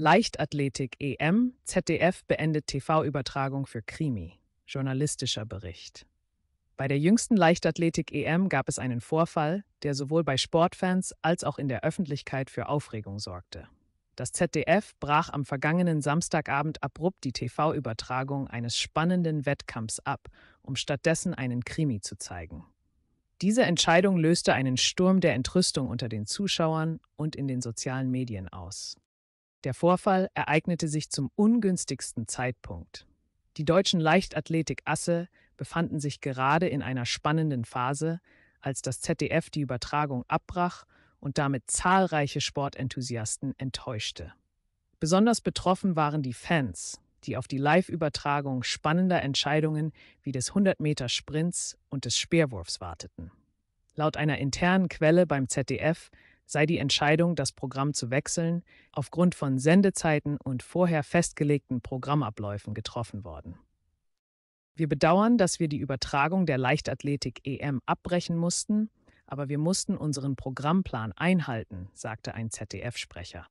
Leichtathletik EM, ZDF beendet TV-Übertragung für Krimi. Journalistischer Bericht. Bei der jüngsten Leichtathletik EM gab es einen Vorfall, der sowohl bei Sportfans als auch in der Öffentlichkeit für Aufregung sorgte. Das ZDF brach am vergangenen Samstagabend abrupt die TV-Übertragung eines spannenden Wettkampfs ab, um stattdessen einen Krimi zu zeigen. Diese Entscheidung löste einen Sturm der Entrüstung unter den Zuschauern und in den sozialen Medien aus. Der Vorfall ereignete sich zum ungünstigsten Zeitpunkt. Die deutschen Leichtathletik-Asse befanden sich gerade in einer spannenden Phase, als das ZDF die Übertragung abbrach und damit zahlreiche Sportenthusiasten enttäuschte. Besonders betroffen waren die Fans, die auf die Live-Übertragung spannender Entscheidungen wie des 100-Meter-Sprints und des Speerwurfs warteten. Laut einer internen Quelle beim ZDF sei die Entscheidung, das Programm zu wechseln, aufgrund von Sendezeiten und vorher festgelegten Programmabläufen getroffen worden. Wir bedauern, dass wir die Übertragung der Leichtathletik EM abbrechen mussten, aber wir mussten unseren Programmplan einhalten, sagte ein ZDF-Sprecher.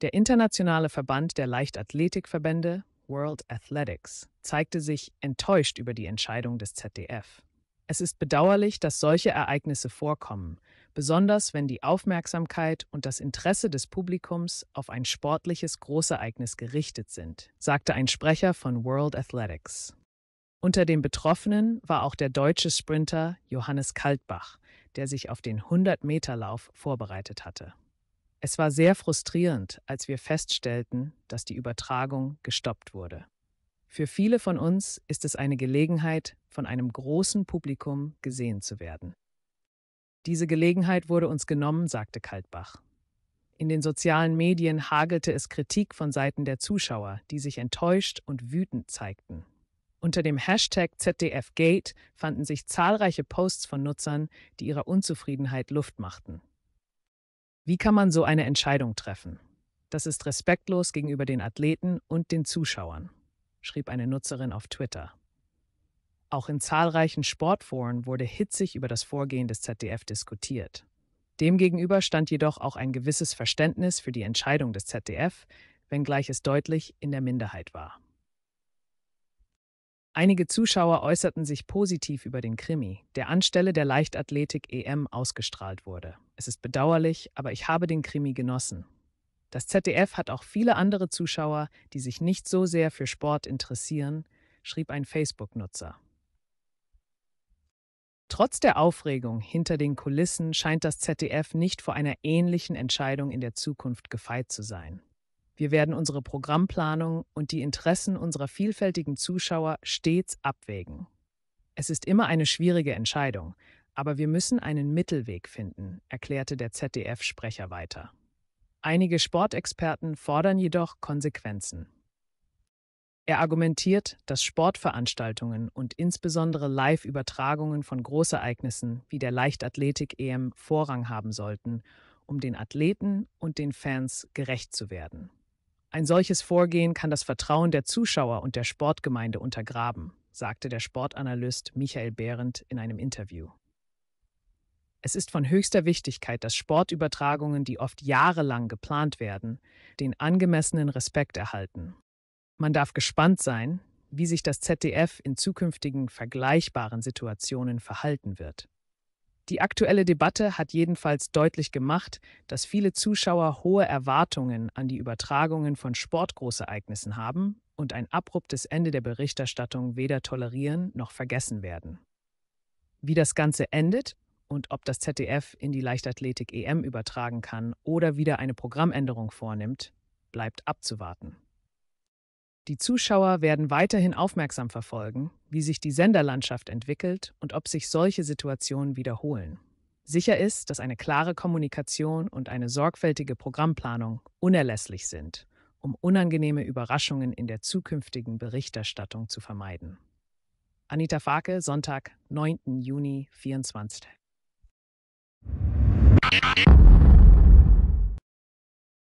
Der internationale Verband der Leichtathletikverbände World Athletics zeigte sich enttäuscht über die Entscheidung des ZDF. Es ist bedauerlich, dass solche Ereignisse vorkommen, besonders wenn die Aufmerksamkeit und das Interesse des Publikums auf ein sportliches Großereignis gerichtet sind, sagte ein Sprecher von World Athletics. Unter den Betroffenen war auch der deutsche Sprinter Johannes Kaltbach, der sich auf den 100-Meter-Lauf vorbereitet hatte. Es war sehr frustrierend, als wir feststellten, dass die Übertragung gestoppt wurde. Für viele von uns ist es eine Gelegenheit, von einem großen Publikum gesehen zu werden. Diese Gelegenheit wurde uns genommen, sagte Kaltbach. In den sozialen Medien hagelte es Kritik von Seiten der Zuschauer, die sich enttäuscht und wütend zeigten. Unter dem Hashtag ZDFGate fanden sich zahlreiche Posts von Nutzern, die ihrer Unzufriedenheit Luft machten. Wie kann man so eine Entscheidung treffen? Das ist respektlos gegenüber den Athleten und den Zuschauern, schrieb eine Nutzerin auf Twitter. Auch in zahlreichen Sportforen wurde hitzig über das Vorgehen des ZDF diskutiert. Demgegenüber stand jedoch auch ein gewisses Verständnis für die Entscheidung des ZDF, wenngleich es deutlich in der Minderheit war. Einige Zuschauer äußerten sich positiv über den Krimi, der anstelle der Leichtathletik EM ausgestrahlt wurde. Es ist bedauerlich, aber ich habe den Krimi genossen. Das ZDF hat auch viele andere Zuschauer, die sich nicht so sehr für Sport interessieren, schrieb ein Facebook-Nutzer. Trotz der Aufregung hinter den Kulissen scheint das ZDF nicht vor einer ähnlichen Entscheidung in der Zukunft gefeit zu sein. Wir werden unsere Programmplanung und die Interessen unserer vielfältigen Zuschauer stets abwägen. Es ist immer eine schwierige Entscheidung, aber wir müssen einen Mittelweg finden, erklärte der ZDF-Sprecher weiter. Einige Sportexperten fordern jedoch Konsequenzen. Er argumentiert, dass Sportveranstaltungen und insbesondere Live-Übertragungen von Großereignissen wie der Leichtathletik-EM Vorrang haben sollten, um den Athleten und den Fans gerecht zu werden. Ein solches Vorgehen kann das Vertrauen der Zuschauer und der Sportgemeinde untergraben, sagte der Sportanalyst Michael Behrendt in einem Interview. Es ist von höchster Wichtigkeit, dass Sportübertragungen, die oft jahrelang geplant werden, den angemessenen Respekt erhalten man darf gespannt sein, wie sich das ZDF in zukünftigen vergleichbaren Situationen verhalten wird. Die aktuelle Debatte hat jedenfalls deutlich gemacht, dass viele Zuschauer hohe Erwartungen an die Übertragungen von Sportgroßereignissen haben und ein abruptes Ende der Berichterstattung weder tolerieren noch vergessen werden. Wie das Ganze endet und ob das ZDF in die Leichtathletik EM übertragen kann oder wieder eine Programmänderung vornimmt, bleibt abzuwarten. Die Zuschauer werden weiterhin aufmerksam verfolgen, wie sich die Senderlandschaft entwickelt und ob sich solche Situationen wiederholen. Sicher ist, dass eine klare Kommunikation und eine sorgfältige Programmplanung unerlässlich sind, um unangenehme Überraschungen in der zukünftigen Berichterstattung zu vermeiden. Anita Farke, Sonntag, 9. Juni 24.